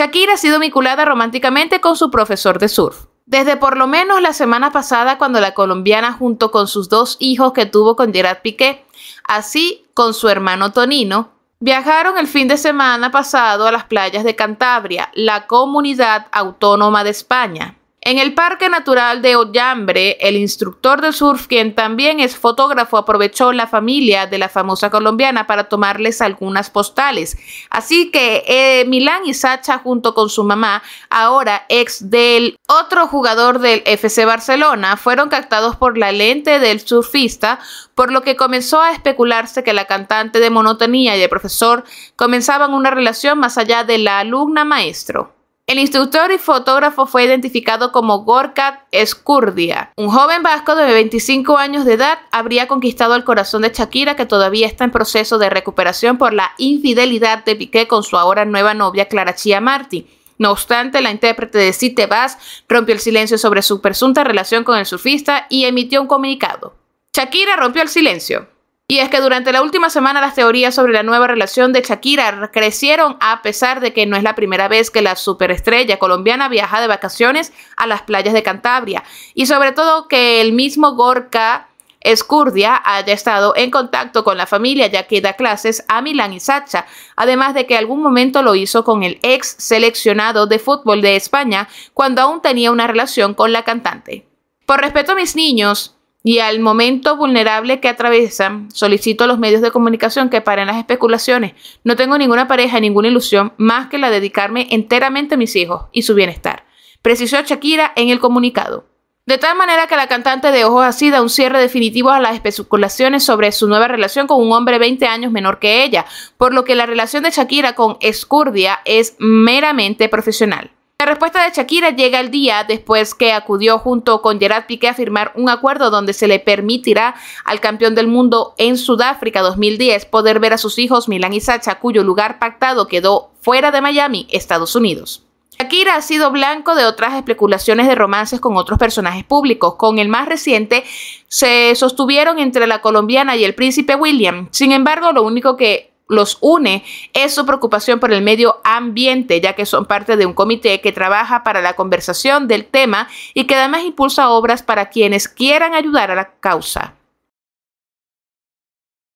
Shakira ha sido vinculada románticamente con su profesor de surf. Desde por lo menos la semana pasada cuando la colombiana junto con sus dos hijos que tuvo con Gerard Piqué, así con su hermano Tonino, viajaron el fin de semana pasado a las playas de Cantabria, la comunidad autónoma de España. En el Parque Natural de Ollambre, el instructor de surf, quien también es fotógrafo, aprovechó la familia de la famosa colombiana para tomarles algunas postales. Así que eh, Milán y Sacha, junto con su mamá, ahora ex del otro jugador del FC Barcelona, fueron captados por la lente del surfista, por lo que comenzó a especularse que la cantante de monotonía y el profesor comenzaban una relación más allá de la alumna maestro. El instructor y fotógrafo fue identificado como Gorka Escurdia. Un joven vasco de 25 años de edad habría conquistado el corazón de Shakira, que todavía está en proceso de recuperación por la infidelidad de Piqué con su ahora nueva novia Clara Chia Martí. No obstante, la intérprete de Si te vas rompió el silencio sobre su presunta relación con el surfista y emitió un comunicado. Shakira rompió el silencio. Y es que durante la última semana las teorías sobre la nueva relación de Shakira crecieron a pesar de que no es la primera vez que la superestrella colombiana viaja de vacaciones a las playas de Cantabria. Y sobre todo que el mismo Gorka Escurdia haya estado en contacto con la familia ya que da clases a Milán y Sacha, además de que algún momento lo hizo con el ex seleccionado de fútbol de España cuando aún tenía una relación con la cantante. Por respeto a mis niños, y al momento vulnerable que atraviesan, solicito a los medios de comunicación que paren las especulaciones. No tengo ninguna pareja, ninguna ilusión más que la de dedicarme enteramente a mis hijos y su bienestar, precisó Shakira en el comunicado. De tal manera que la cantante de Ojos Así da un cierre definitivo a las especulaciones sobre su nueva relación con un hombre 20 años menor que ella, por lo que la relación de Shakira con Escurdia es meramente profesional. La respuesta de Shakira llega el día después que acudió junto con Gerard Piqué a firmar un acuerdo donde se le permitirá al campeón del mundo en Sudáfrica 2010 poder ver a sus hijos Milan y Sacha, cuyo lugar pactado quedó fuera de Miami, Estados Unidos. Shakira ha sido blanco de otras especulaciones de romances con otros personajes públicos. Con el más reciente se sostuvieron entre la colombiana y el príncipe William. Sin embargo, lo único que los une es su preocupación por el medio ambiente, ya que son parte de un comité que trabaja para la conversación del tema y que además impulsa obras para quienes quieran ayudar a la causa.